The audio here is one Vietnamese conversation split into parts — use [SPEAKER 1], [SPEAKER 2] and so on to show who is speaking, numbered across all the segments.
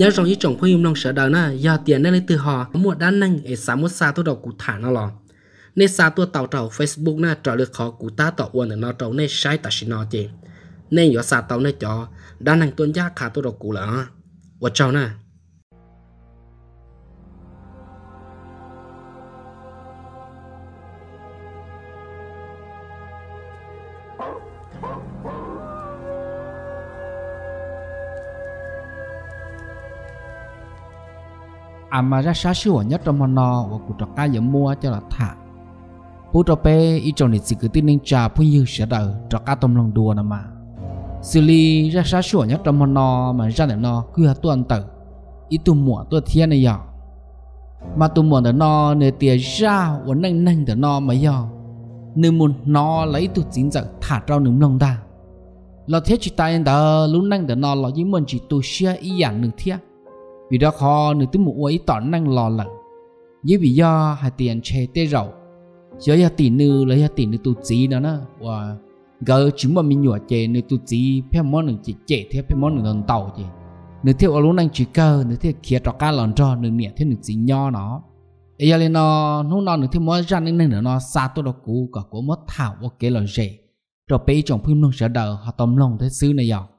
[SPEAKER 1] ยาจองยี่จงพยุมลงเสดาวน่ะยาเตียนได้เลยตือหอมวดด้านหนึ่งไอสามุสซาตัวดอกกูถานนั่นหรอ ในซาตัวเต่าเต่าเฟซบุ๊กน่ะจอดเลือกขอกูต้าต่ออ้วนหรือนอเต่าในใช้ตัดชินอเจในยอดซาเต่าในจอ ด้านหนึ่งตัวยาขาตัวดอกกูเหรอว่าเจ้าน่ะ ama ra sa siêu nhất trong món nọ và cụ trọ cá giờ mua cho là thả bố trọ pe ý trong này chỉ cứ tin nên trà phun như sẽ đợi trọ cá tôm lòng đùa nằm mà xử lý ra sa siêu nhất trong món nọ mà ra để nọ cứ hạt tuần tử ý tu mùa tu thiên này giờ mà tu mùa để nọ nề tiền ra và nâng nâng để nọ mà giờ nếu muốn nó lấy tu chính giờ thả trao nướng lòng ta lo thế chỉ tay đó lúc nâng để nọ lo những mình chỉ tu xia ý dạng nửa thiên vì đó họ nữ tính một ấy tỏ năng lo lắng như vì do hai tiền chê tê rậu giờ gia tỷ nữ lấy gia tỷ nữ tu trí đó nè và gỡ chúng mà mình nhủa chê nữ tu trí phép món nữ chỉ chê theo phép món nữ gần tàu chê nữ theo ở lúc năng chỉ cơ nữ theo kia trọ cá lòn trò nữ nhẹ theo nữ chỉ nho nó ấy giờ lên nó nó nó nữ theo món ra nên nên nó xa tôi đó cũ cả cố mất thảo ok là dễ rồi bây trong phim nông sở đời họ tóm lòng thế xứ này rồi à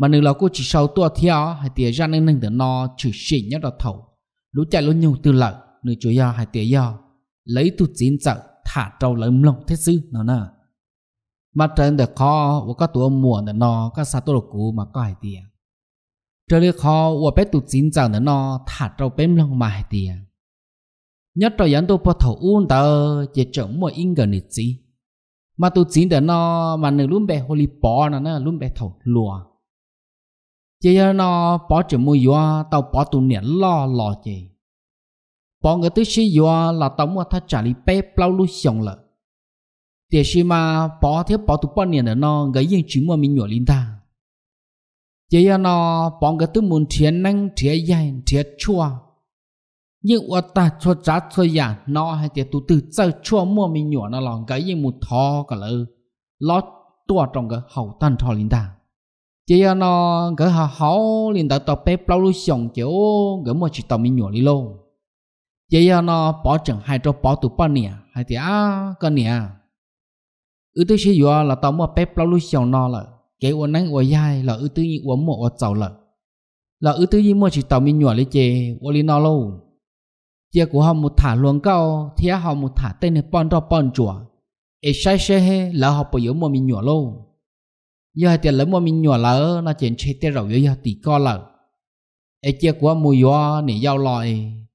[SPEAKER 1] mà nữ lão cô chỉ sau tua theo hay tía ra nên nâng đỡ no chỉ xỉ nhất là thầu lũ chạy lũ nhiều từ lợi nửa chủ do hay tía do lấy tu chín chợ thả trâu lấy lông thế sư nó nè mà trên được kho và các tua mùa nữa nó các sa tua cũ mà có hay tía trở được kho và bé tu chín chợ nữa nó thả trâu bém lông mà hay tía nhất là dẫn tôi bắt thầu uôn tờ chỉ chống một in gần nịt gì mà tu chín đỡ nó mà nữ luôn bé holy bỏ nó nè lũ bé thầu lùa chỉ nó bỏ chỉ mua yo tàu bỏ tu niệm lo lo gì bỏ người tới xí yo là tao mua thắt trả lý bé plau lu xong lợ tiền xí mà bỏ thế bỏ tu bỏ niệm là nó gấy riêng chỉ mua mình nhỏ linh ta chỉ nó bỏ người tới muốn thiền năng thiền dài thiền chua nhưng ở ta cho giá cho giả nó hay tiền tu từ giờ chua mua mình nhỏ nó lòng gấy riêng một thò cả lợ lo tua trong cái hậu tan thò linh ta chỉ nó cái họ họ liền tạo tập bé bao lúc xong kiểu cái một chỉ tầm mình nhỏ đi luôn chỉ nó bỏ chẳng hai chỗ bỏ tụ bao nè hai thì à cái nè ư tư sử dụng là tao mua bé bao lúc xong nó là kế uốn nắng uốn dài là ư tư như uốn một uốn là là ư tư như mua chỉ tầm mình nhỏ đi chè uốn đi nó luôn chỉ của họ một thả luồng cao thì họ một thả tên này bọn cho bọn chùa ấy sai sai là họ bỏ yếu mua mình nhỏ luôn giờ tiền lớn mà mình nhỏ lỡ nó chuyện chơi tiền rồi giờ tỷ co lỡ ai chia của mùi gió nỉ giao lòi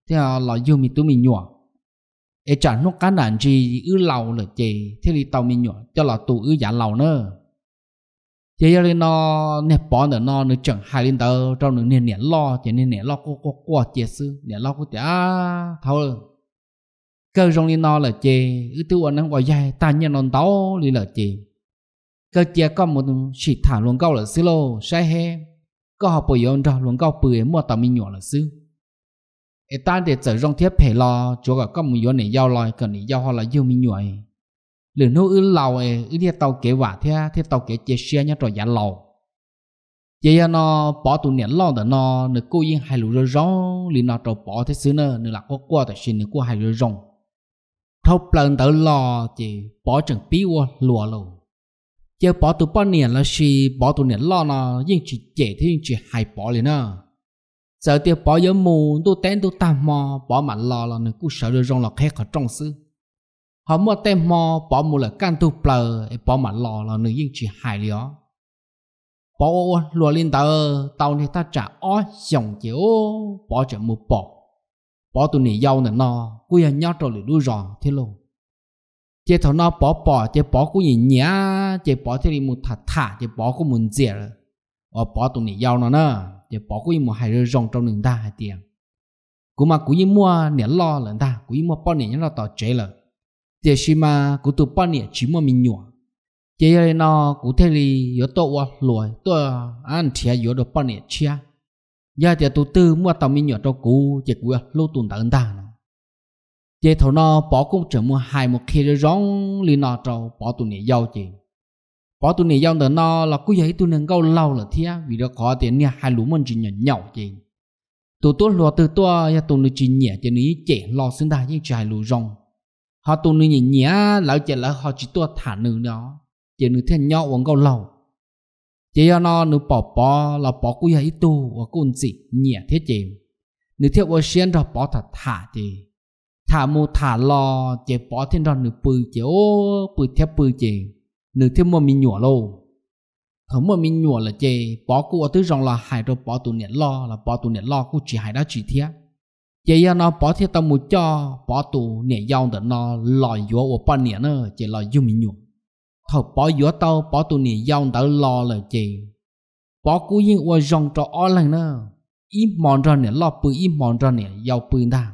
[SPEAKER 1] thế là lòi yêu mình tụi mình nhỏ ai chẳng nó cá nạn gì ư lầu là chị thế thì tàu mình nhỏ cho là tụ ư giả lầu nữa chỉ giờ nó nè bỏ nữa nó nó chẳng hai lên tờ trong nửa nè nè lo chỉ nè nè lo cô cô cô chị sư nè lo cô chị à thôi cơ rong lên nó là chị ư tụi anh đang gọi dài ta nhận nó tao đi là chị cơ chia có một chỉ thả luôn câu là sư lô sai he có họ bồi yon ra luồng câu bưởi mua tàu mình nhỏ là sư ê ta để trở rong thiết phải lo chỗ cả có một yon này giao lòi cần này giao họ là yêu mình nhỏ lửa nô ư lâu ê ư thiết tàu kế vả thế thiết tàu kế chia xe nhá trò giả lầu giờ nó bỏ tụ nén lo đó nó nó cố yên hai lũ rồi rong liền nó trò bỏ thế xứ nữa nó là có qua tại xin nó qua hai lũ rong thâu lần tới lo chỉ bỏ chẳng bí qua lùa lù giờ bỏ tụ bỏ niệm là gì bỏ tụ niệm lo nó nhưng chỉ dễ thì nhưng chỉ hại bỏ liền nữa giờ tiêu bỏ giờ mù tụ tên tụ tam mò bỏ mặt lo là nó cứ sợ rồi rong là khét khỏi trong sư họ mua tên mò bỏ mù là can tụ plờ bỏ mặt lo là nó nhưng chỉ hại liền bỏ lùa lên tờ tàu này ta trả ó dòng chiếu bỏ trả mù bỏ bỏ tụ niệm giàu nữa nó cứ nhớ trò lì đuôi rò thế luôn chế thọ nó bỏ bỏ chế bỏ cũng gì nhá chế bỏ thì mình thả thả chế bỏ cũng muốn dễ rồi ở bỏ tụi này giàu nữa bỏ cũng một hai rồi rong trong đường ta hai tiền cũng mà mua nẻ lo lần ta cũng mua bao nẻ nhớ lo tỏ rồi chế xí mà cũng tụi bao nẻ chỉ mua mình nhọ chế rồi nó cũng thế thì yếu tố quá tôi ăn chia yếu được bao nẻ chia giờ thì tụi tư mua tàu mình nhọ cho cũ chế cũng lô tụi ta ơn ta chế thầu nó bỏ cũng trở mua hai một khi rồi rong li nó trâu bỏ tụi nè giàu chị bỏ tụi nè giàu đó nó là cứ vậy tụi nè câu lâu là thế vì đó khó tiền nha hai lũ mình chỉ nhận nhau chị tụi tôi lo từ tôi ya tụi nó chỉ nhẹ cho ní trẻ lo xứng đa như trai lũ rong họ tụi nó nhẹ nhẹ lão trẻ lão họ chỉ tôi thả nương nó chị nữ thế nhậu vẫn câu lâu chế chị nó nữ bỏ bỏ là bỏ cứ vậy tụi và cũng gì nhẹ thế chị nữ thiên uống xuyên đó bỏ thật thả chị thả mù thả lò chế bỏ thiên đoàn nữ bự chế ô bự theo bự chế nữ theo mà mình nhủa lâu thở mà mình nhủa là chế bỏ cụ ở tư rong là hải rồi bỏ tụ niệm lo là bỏ tụ niệm lo cụ chỉ hải đã chỉ thiết chế ya nó bỏ thiết tâm một cho bỏ tụ niệm dòng để nó lò gió của bỏ niệm nữa chế lò dùng mình nhủa thở bỏ gió tao bỏ tụ niệm dòng để lo là chế bỏ cụ yên qua rong cho ó lần nữa im mòn ra niệm lo bự im mòn ra niệm dòng bự đang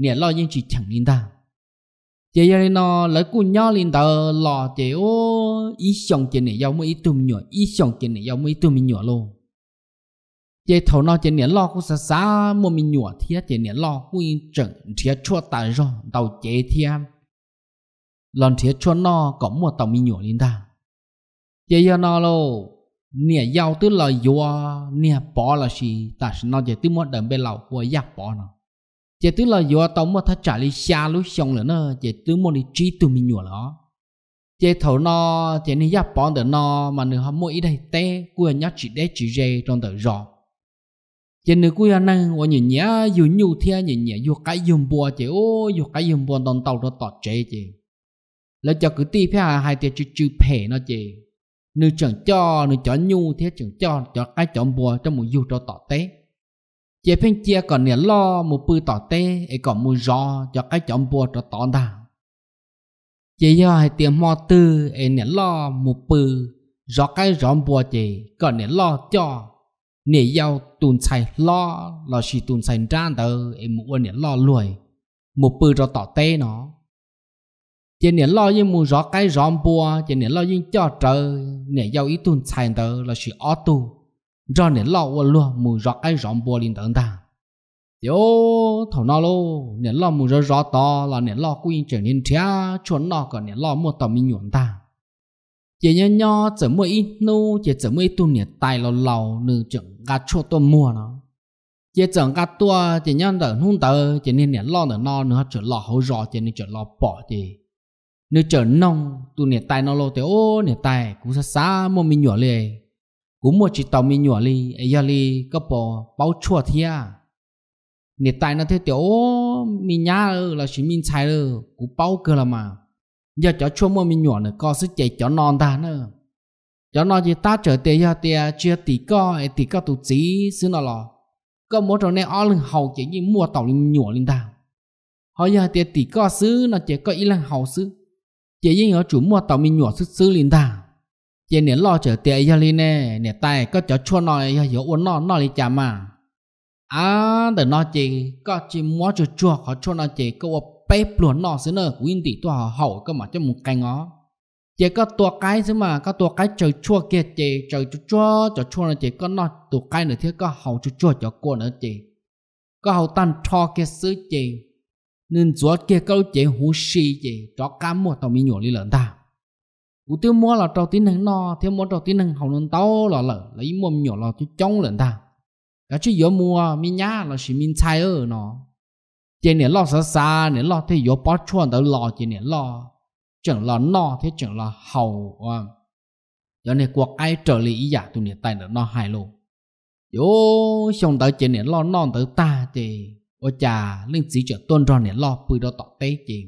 [SPEAKER 1] nè lo nhưng chỉ chẳng linh ta chị giờ nó lấy cu nhau linh tờ lò chị ô ý xong chị này giàu mới ý tùm nhỏ ý xong chị này giàu mới ý tùm nhỏ luôn chị thầu nó chị này lo cũng xa xa mua mình nhỏ thiệt chị này lo cũng chẳng thiệt chua ta rồi đầu chị thiệt lần thiệt chua nó có một tàu mình nhỏ linh ta chị giờ nó lo, nè giàu tức là vua nè bỏ là gì ta sẽ nói chỉ tức muốn đừng bên lầu của giặc bỏ nó chỉ tức là do tổng mà ta trả lý xa lúc xong là nó chỉ tức một đi trí tụi mình nhỏ đó chỉ thầu nó chỉ nên giáp bọn đỡ nó mà nửa họ mỗi đây té của nhá chỉ để chỉ dây trong tờ rõ chỉ nửa của năng và nhìn nhá dù nhu thia nhìn nhá dù cái dùng bùa chỉ ô dù cái dùng bùa đòn tàu nó tọt chế chỉ lấy cho cứ ti phía à, hai tiệt chữ chữ phe nó chỉ nửa chẳng cho nửa chọn nhu thế chẳng cho cho cái chọn bùa trong một dù cho tọt té chế phên chia còn nè lo một bự tỏ tê ấy còn mua gió cho cái chọn bùa cho tỏ đà chế do hai tiếng mò tư ấy nè lo một bự gió cái giò bùa chế còn nè lo cho nè giàu tùn xài lo là chỉ tùn xài ra tờ ấy mua nè lo lùi một bự cho tỏ tê nó chế nè lo như mua gió cái giò bùa chế nè lo như cho trời nè giàu ý tùn xài tờ là chỉ ó tu cho nên lo qua luôn mù rọt ai rọm bò lên tận ta yo thầu nó lo nên lo mù rọt rõ to là nên lo quy trở nên thia chuẩn nó còn nên lo mua tầm mình nhuận ta chỉ nhớ nhớ chỉ mua ít nô chỉ chỉ mua ít tu nhiệt tài lâu lâu nữ chẳng gạt cho tôi mua nó chỉ chẳng gạt tua chỉ nhớ đỡ hôm tờ chỉ nên nên lo nữa nó nữa chỉ lo hậu rọt chỉ nên chỉ lo bỏ chỉ nếu trở nông tu nhiệt tài nó lô thì ô nhiệt tài cũng xa xa mua mình nhỏ liền cũng mua chỉ tàu mi nhỏ li ấy giờ li có bỏ bao chua thia nhiệt tại nó thế tiểu mi nhá là chỉ mình xài rồi cú bao cơ là mà giờ cho chua mua mi nhỏ nữa có sức chạy cho non ta nữa cho nó chỉ ta trở tiền giờ tiền chưa tỷ co ấy tỷ co tụ chí xứ nào, lò có mỗi trong này ở lưng hậu chỉ như mua tàu linh nhỏ lên ta họ giờ tiền tỷ co xứ nó chỉ có ý lần hậu xứ chỉ như ở chủ mua tàu mi nhỏ xứ xứ lên ta giờ nè lo chờ tiền giờ li nè nè tay có chờ chua nói giờ giờ uốn nó chả mà à để nó chỉ có chỉ mua chua chua họ chua nó chỉ có bếp luôn nó xí nè quyên tỷ tôi họ mà cho một cái ngó chỉ có tua cái xí mà có tua cái chờ chua kia chỉ chờ chua chua chờ chua nó chỉ có nó tua cái nữa thì có hậu chua chua cho cô nữa chỉ có hậu tan cho kia xứ chỉ nên chúa kia câu chỉ hú xì chỉ cho cá mua tao mi nhổ đi ta cú tiêu mua là trò tin hàng no tiêu mua trò tin hàng hậu nón tao là lợ lấy mồm nhỏ là chú chống lợn ta cả chú yếu mua mi nhá là chỉ mình chai ở nó chỉ này lo xa xa này lo thì yếu bỏ chuồn tới lo chỉ này lo chẳng là no thế chẳng là hầu, à giờ này cuộc ai trợ lý ý giả tụi này tay nó no hài luôn yo xong tới chỉ này lo non tới ta thì ôi chà linh chỉ trợ tôn rồi này lo bự đó tọt tế chỉ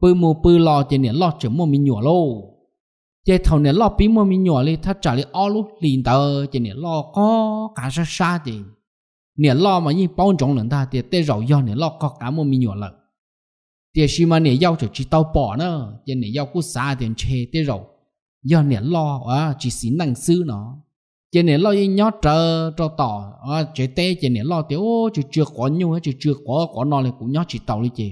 [SPEAKER 1] bự mù bự lo chỉ này lo chỉ mua mình nhỏ luôn chế thầu này lo bí mồm mình nhỏ lên thắt trả lại ao lúc liền tờ chế này lo có cả sa sa thì này lo mà yên bao trọng lần ta thì tê rầu do này lo có cả mồm mình nhỏ lần thì khi mà này giao cho chỉ tao bỏ nữa chế này giao cú xa thì chê tê rầu do này lo à chỉ xin năng sư nó chế này lo yên nhót trơ trơ tỏ à chế tê chế này lo thì ô chỉ chưa có nhiều hay chưa có có nó lại cũng nhót chỉ tàu đi chế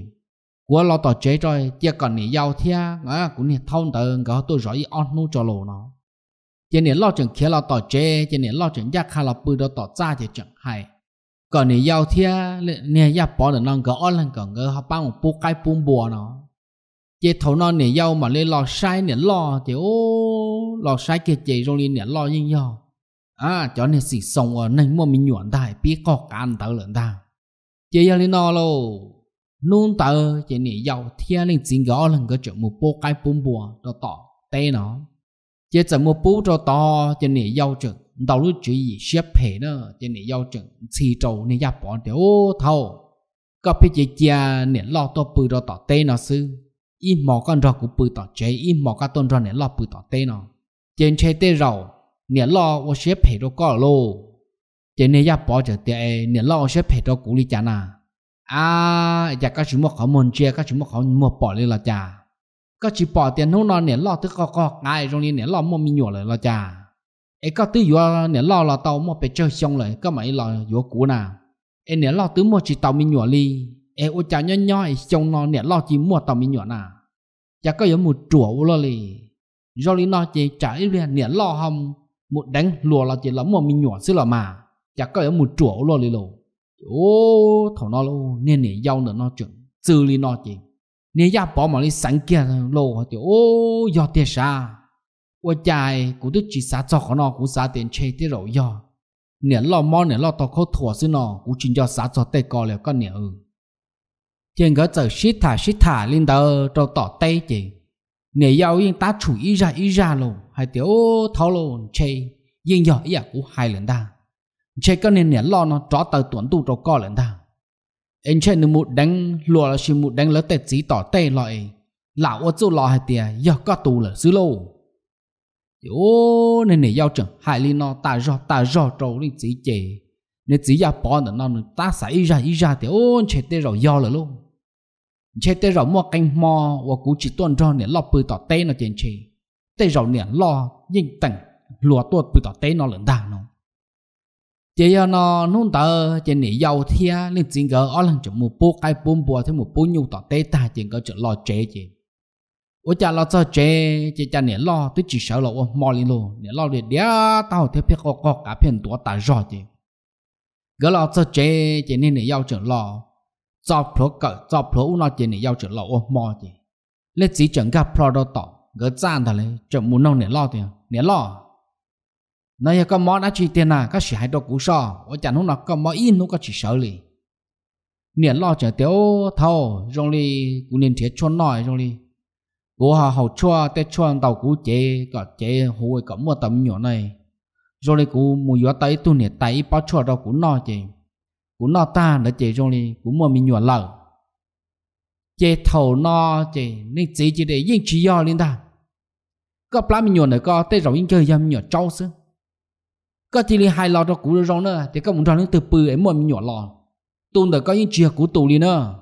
[SPEAKER 1] của lo tỏ chế rồi chỉ còn nỉ giàu thia ngã cũng nỉ thông tờ có tôi rõ ý nu cho lồ nó chỉ nỉ lo chừng kia lo tỏ chế chỉ nỉ lo chừng giác khai lo bự đó tỏ ra chỉ chừng hay còn nỉ giàu thia nỉ giáp bỏ được non có on lên còn ngỡ họ bao một bu cái bu bùa nó chỉ thấu non nỉ giàu mà lên lo sai nỉ lo thì ô lo sai kia chỉ rồi nỉ lo nhưng nhau à cho nên sự sống ở nơi mua mình nhuận đại biết có cả ăn tớ lợn ta giờ lên nó luôn luôn tờ chỉ nị giàu thiên linh chính gõ lần cái chuyện một bố cái bún bùa đó tỏ tê nó chỉ chỉ một bố cho to chỉ nị giàu chừng đầu lúc chỉ gì xếp hệ nữa chỉ nị giàu chừng xì trầu nị giáp bỏ để ô thâu có phải chỉ chia nị lo to bự đó tỏ tê nó sư im mỏ con rò của bự tỏ chế im mỏ cái tôn rò nị lo bự tỏ tê nó trên chế tê rầu nị lo ô xếp hệ đó có lô chỉ nị giáp bỏ chừng tê nị lo ô xếp hệ đó cũng đi chả nào à giờ dạ, các chú mua khó môn chia các chú mua khó mua bỏ đi là cha các chú bỏ tiền nông nó nè lo tức có có trong đi nè lo mua mi nhỏ lại là cha ấy các tư vừa nè lo là tàu mua phải chơi xong lại các mày lo vừa cũ nào ấy nè lo tứ mua chỉ tàu mi nhỏ đi ấy ô cha nhoi nhoi trong nó nè lo chỉ mua tàu mi nhỏ nào giờ có một chùa ô lo li rồi đi nó chỉ trả ít liền nè lo hông một đánh lùa là là mua mi nhỏ xí là mà giờ có một chùa ô lo li luôn ô thầu nó lô nên nè giàu nữa nó chuẩn xử lý nó chỉ nè ya bỏ mà đi sẵn kia lô thì ô do tiền sa ô chạy cũng tức chỉ sa cho nó cũng sa tiền chơi tiền rồi do nè lo mò nè lo tao khó thua xin nó cũng chỉ cho sa cho tay co là con nè ừ trên cái giờ xít thả xít thả lên tờ trâu tỏ tay chỉ nè giàu yên ta chủ ý ra ý ra lô hay tiểu thao lô chơi yên giờ ý à cũng hai lần đa chế cơ nên nhắn lo nó tró tờ tuấn tu trò co lên ta anh chế nữ mụ đánh lùa là chỉ mụ đánh lỡ tết chỉ tỏ tệ loại lão ô chú lo hai tìa giờ có tù là xứ lô ô nên này giao trưởng hại li nó ta do ta do trâu nên chỉ chè nên chỉ giao bỏ nó nó ta sẽ ra ý ra thì ô chế tê rồi do là lô chế tê rồi mua canh mò và cú chỉ tuần cho nên lo bự tỏ tê nó tiền chè tê rồi nè lo nhưng tặng lùa tuột bự tỏ tê nó lớn đàng nó chỉ cho nó nôn tờ chỉ nỉ dầu thia lên chính gỡ ở lần chỗ một bố cái bún bùa thêm một bố nhu tỏ tê ta chỉ có chỗ lo chế chỉ ủa cha lo cho chế chỉ cha nỉ lo tôi chỉ sợ là ủa mò lên luôn nỉ lo để đĩa tao thế phía có có cả phiền tủa ta rõ chỉ gỡ lo cho chế chỉ nên nỉ dầu chỗ lo cho pro cỡ cho pro nó chỉ nỉ dầu chỗ lo ủa mò chỉ lấy chỉ chẳng gặp pro đó tỏ gỡ gian thằng lấy chỗ muốn nông nỉ lo thì à? nỉ lo nó có mỏ đã chỉ tiền à có sĩ hai đồ cũ sò ở chẳng hôm nào có mỏ in nó có chỉ sợ lì niệm lo chờ tiếu thâu rồi lì cú niệm thiệt chôn nổi rồi lì cú họ hậu cho tết chôn tàu cũ chế có chế hồi có mua tấm nhỏ này rồi lì cú mua gió tay tu niệm tay bao chua đâu cú nọ chế cú nọ ta đã chế rồi lì cú mua mình nhỏ lợ chế thầu nọ chế nên chỉ chỉ để yên chỉ do lên ta có plá nhỏ này có tết rồi yên chơi yam nhỏ trâu xưa có thì li hai lò cho cụ rong nữa thì các muốn rong từ bự ấy mua nhỏ lo tuôn được có những chuyện của tù li nữa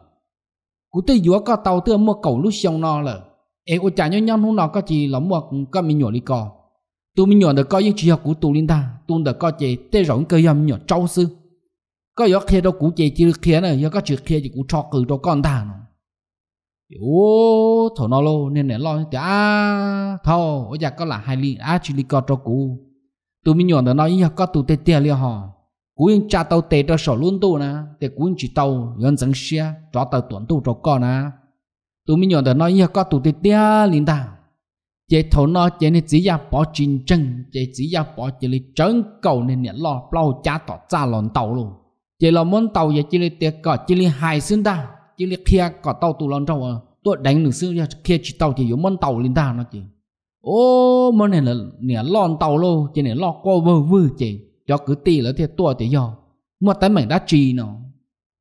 [SPEAKER 1] cụ tới vừa có tàu tới mua cầu lúc xong nó là ấy ô chả nhau nhau nọ có chỉ là mua có mình nhỏ đi co tu mình nhỏ được có những chuyện của tù li ta tuôn được có chỉ tê rong cơ yam nhỏ trâu sư có yếu kia đâu cú chỉ chỉ kia này yếu có chuyện kia chỉ cụ cho cử cho con ta nó ô thổ nó lô nên này lo thì à thôi ô giờ có là hai ly à chỉ li cò cho cụ tụi mình nhọn đó nói nhà có tụi tê tiền liền họ cú yên cha tàu tê cho sổ luôn tụ nè tê cú yên chỉ tàu nhân dân xe cho tàu tuấn tụ cho con nè tụi mình nhọn đó nói nhà có tụi tê tiền liền ta chế thổ nó chế nên chỉ ra bỏ chân chân, chế chỉ ra bỏ chế lấy trấn cầu nên nhận lo bao cha tỏ cha lòn tàu luôn chế lo món tàu giờ chỉ lấy tiệc cỏ chỉ lấy hài xương ta chỉ lấy kia cỏ tàu tụ lòn trâu à tôi đánh được xương kia chỉ tàu chỉ yếu món tàu lên ta nó chỉ ô mà này là nè lon tàu lô chỉ này lo qua vơ vơ chỉ cho cứ tì là thiệt tua thì do mà tới mảnh đã trì nó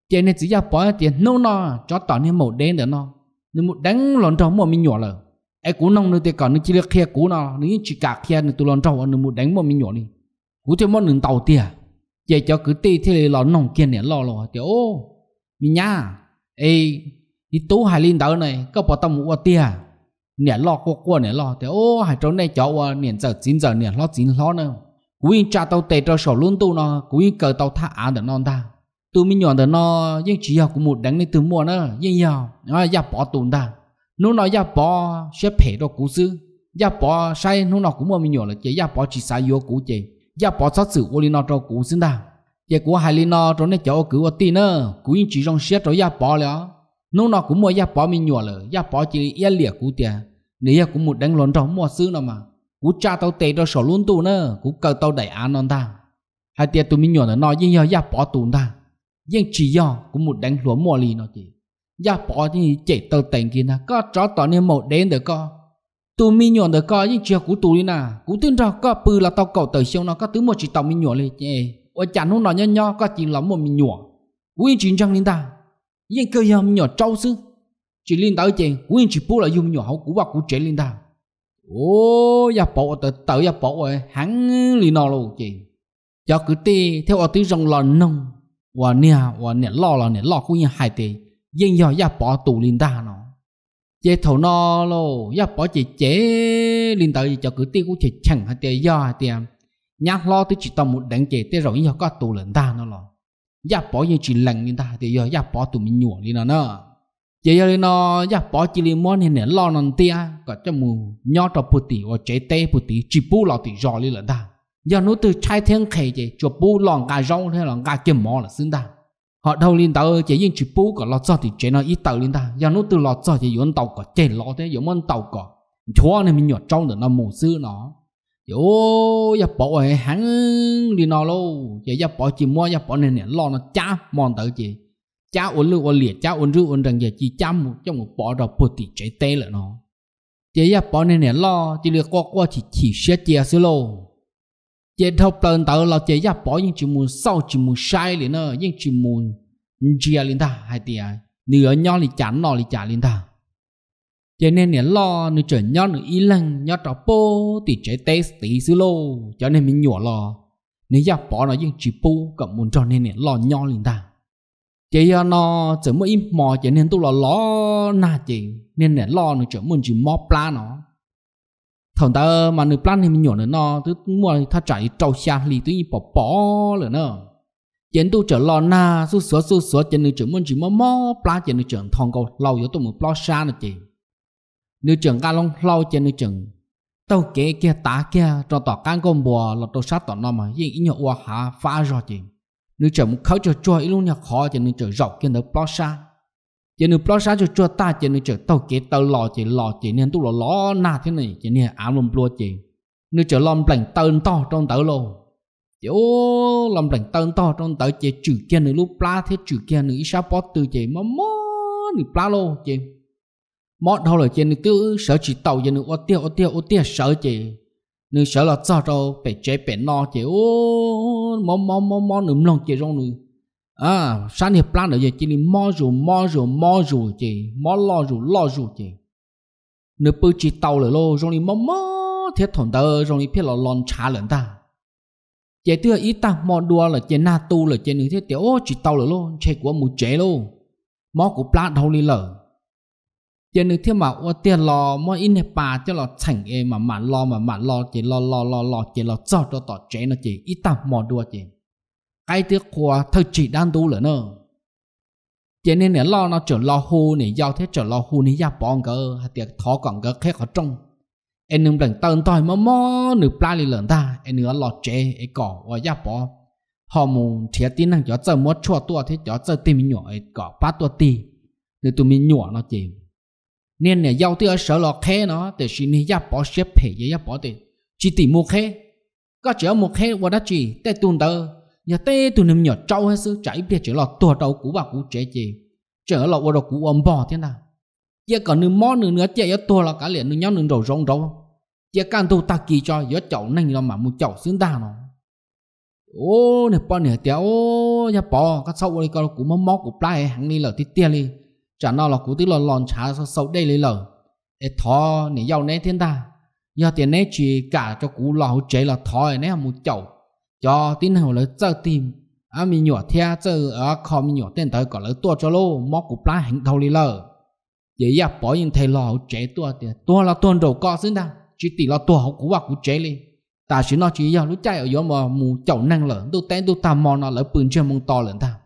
[SPEAKER 1] chỉ này chỉ ra bỏ tiền nô no cho tỏ nên màu đen để nó nên một đánh lon trâu mà mình nhỏ là ai cú nông nữa thì còn nó chỉ là kia cú nó nếu chỉ cả kia nữa tụi lon trâu nó một đánh mà mình nhỏ đi cú thì món đường tàu tiền chỉ cho cứ tì thì lon nòng kia nè lo lo thì ô mình nha ê đi tú hai linh đỡ này có bỏ tâm mua tiền nè lo qua qua nè lo thế ô hai chỗ này cháu nè giờ chín giờ nè lo chín lo nữa cú in cha tao tệ cho sổ luôn tu nó cú cờ tao thả ăn được non ta tu mi nhọn được nó nhưng chỉ học cũng một đánh nên từ mua nữa nhưng giờ nó ya bỏ tụn ta nó nói ya bỏ sẽ phải đó cú sư ya bỏ sai nó nó cũng mua mi nhọn là chỉ ya bỏ chỉ sai vô cú chỉ ya bỏ sát sự ô nó cho cú xin ta vậy cú hai li nó chỗ này cháu cứ ở tin nữa cú chỉ trong xét rồi ya bỏ rồi nó nó cũng mua giáp bỏ mình nhỏ lờ giáp bỏ chỉ yên liệt cú tia nếu cũng một đánh lón trong mua sư nó mà cú cha tao tệ cho sổ luôn tù nữa cú cờ tao đẩy án non ta hai tia tụi mình nhỏ nó nói nhưng giờ gia bỏ tù ta nhưng chỉ do cũng một đánh lúa mua lì nó chỉ giáp bỏ thì chạy tàu tỉnh kia na có chó tỏ nên một đến được co tụi mình nhỏ được co nhưng chưa cú tù đi na cú tin ra có bự là tao cầu tới xong nó có thứ một chỉ tàu mình nhỏ lên ôi chẳng nó nói nhau nhau có chỉ lắm một mình nhỏ cú yên chính trong linh ta Yang cơ yam nhỏ trâu sư Chỉ liên tới chèn Quyên chỉ bố là dùng nhỏ hậu của bạc của trẻ liên ta. Ô Gia bộ tự tự gia bộ ấy Hắn lì nò luôn chèn Cho cứ tì Theo ở tí rong lò nông Và nè Và nè lo là nè lo của nhà hai tì Yang nhỏ gia bộ tù liên ta nó Chế thầu nò lô Gia bộ chỉ chế liên tới Cho cứ tì của chỉ chẳng hả tì do hả tì Nhắc lo tới chỉ tao một đánh chế Tế rồi nhỏ có tù lên ta nó lò giáp bỏ như chỉ lần như ta thì giờ giáp bỏ tụi mình nhổ đi nó nó giờ giờ nó giáp bỏ chỉ liền món này lo nó tia có cho mù nhỏ cho bút tì và chế tê bút tì chỉ bù lọ tì rõ đi là ta giờ nó từ trái thiên khề chứ cho bù lọ gà rong hay là gà kiếm mỏ là xứng ta họ đâu liên tàu chỉ riêng chỉ bù có lọ cho thì chế nó ít tàu liên ta giờ nó từ lọ cho thì vốn tàu có chế lọ thế vốn tàu có chúa này mình nhổ trong được nó mù sư nó yo ya bỏ hệ hắn đi nó lô giờ ya bỏ chỉ mua ya bỏ nên nè lo nó cha mòn tới chị cha uốn lưng uốn liệt cha uốn rú uốn rằng giờ chỉ cha một trong một bỏ đầu bột thì chạy tê lại nó giờ ya bỏ nên nè lo chỉ được qua qua chỉ chỉ xét chia xí lô giờ thâu là giờ ya bỏ những chỉ muốn sau chỉ muốn sai liền nữa những chỉ muốn chia liền ta hay tiệt nửa nhau thì chán nó thì chả liền ta cho nên nè lo nó trở nhon nó y lăng nhon trò po thì chế tê tí xứ lô cho nên mình nhỏ lo nếu giờ bỏ nó những chỉ pu cộng muốn cho nên nè lo nhon liền ta chỉ do ờ, nó chỉ mới im mò cho nên tôi là lo na chị nên nè lo nó chỉ muốn chỉ mò pla nó thằng ta mà người plan thì mình nhỏ nữa nó tôi mua thà chạy trâu xa lì tôi bỏ bỏ rồi nữa chén tu trở lo na su sửa su sửa chén nữ trưởng muốn chỉ mò mò pla chén nữ trưởng thằng câu lâu rồi tôi muốn pla xa nữa chị nữ trưởng ca long lau trên nữ trưởng tàu kế kia tá kia cho tỏ can con bùa là tàu sát tỏ nó mà yên ý nhọ hoa hạ phá rõ chị nữ trưởng khấu cho chua ý lúc nhà khó trên nữ trưởng rọc kia nữ plot xa trên nữ plot xa cho chua ta trên nữ trưởng tàu kế tàu lò chị lò chị nên tu lò lò na thế này chị nên áo luôn lùa chị nữ trưởng lòm lành tơn to trong tàu lô chị ô lòm lành tơn to trong tàu chị chữ kia nữ lúc plá thế chữ kia nữ ý sao bó từ chị mà mó nữ plá lô chị mót đâu là chuyện tiêu sợ chỉ tàu giờ nữa tiêu tiêu tiêu sợ chị nữ sợ là sao đâu bị chế bị no chị ô mò mò mò mò nụm lòng chị rong nữ à sáng hiệp plan ở giờ chị đi mò rù mò rù mò rù chị mò lo rù lo rù chị nữ bự chỉ tàu là lô rong đi mò mò thiết thổn tơ rong đi biết là lon trà lợn ta chị tiêu ít ta mò đua là chị na tu là chị nữ thiết tiểu chỉ tàu là lô chế của một chế lô mò của plan đâu đi lở giờ nếu thiên mà ô tiền lo mà in hệ bà cho lo chẳng em mà mà lo mà mà lo chỉ lo lo lo lo chỉ lo cho cho tỏ chế nó chỉ ít tạm mò đua chỉ cái tiếc qua thật chỉ đang đủ là nó cho nên là lo nó trở lo hù này giao thế trở lo hù này giao bỏng cơ hay tiếc thó còn cơ khé khó trông em nương đằng tơn tòi mà mò nửa pla lì lợn ta em nửa lo chế em cỏ và giao bỏ họ mù thiệt tin năng cho chơi mua chua tua thế cho chơi tìm nhỏ em cỏ ba tua ti nếu tụi mình nhỏ nó chỉ nên là giàu tiêu sở lọt khe nó để xin đi giáp bỏ xếp hệ, giấy giáp bỏ tiền chỉ tìm một khe, có chở một khe qua đó chỉ tê tuần tờ nhà tê tuần năm nhỏ trâu hay sự chạy biết chở lọt tua đầu cũ bà cũ trẻ gì chở lọt qua đầu cũ ôm bò thế nào giờ còn nương mó nương nữa chạy tua là cả liền nương nhau nửa đầu rong rong giờ can tu ta kỳ cho giờ chậu nành nó mà một chậu xứng đa nó ô này bò nè téo nhà bò các sau đây có cũ mó mó cũ plai hàng đi lợt tít tia đi chả nào là cú tí lon lòn chả sâu đây lấy lờ ế thọ nè giàu nè thiên ta giờ tiền nè chỉ cả cho cú lò hậu chế là thọ nè một chậu cho tin hậu lấy chơi tìm à mình nhỏ thea chơi ở kho mình nhỏ tên tới gọi lấy tua cho lô móc cú plá hình thâu lấy lờ dễ dàng bỏ những thầy lò hậu chế tua tiền tua là tuần đầu co xứng ta chỉ tỷ là tua hậu cú và cú chế lên ta chỉ nói chỉ giờ lúc chạy ở gió mà mù chậu năng lợn tôi tên tôi tạm mò nó lỡ bừng trên mông to lợn ta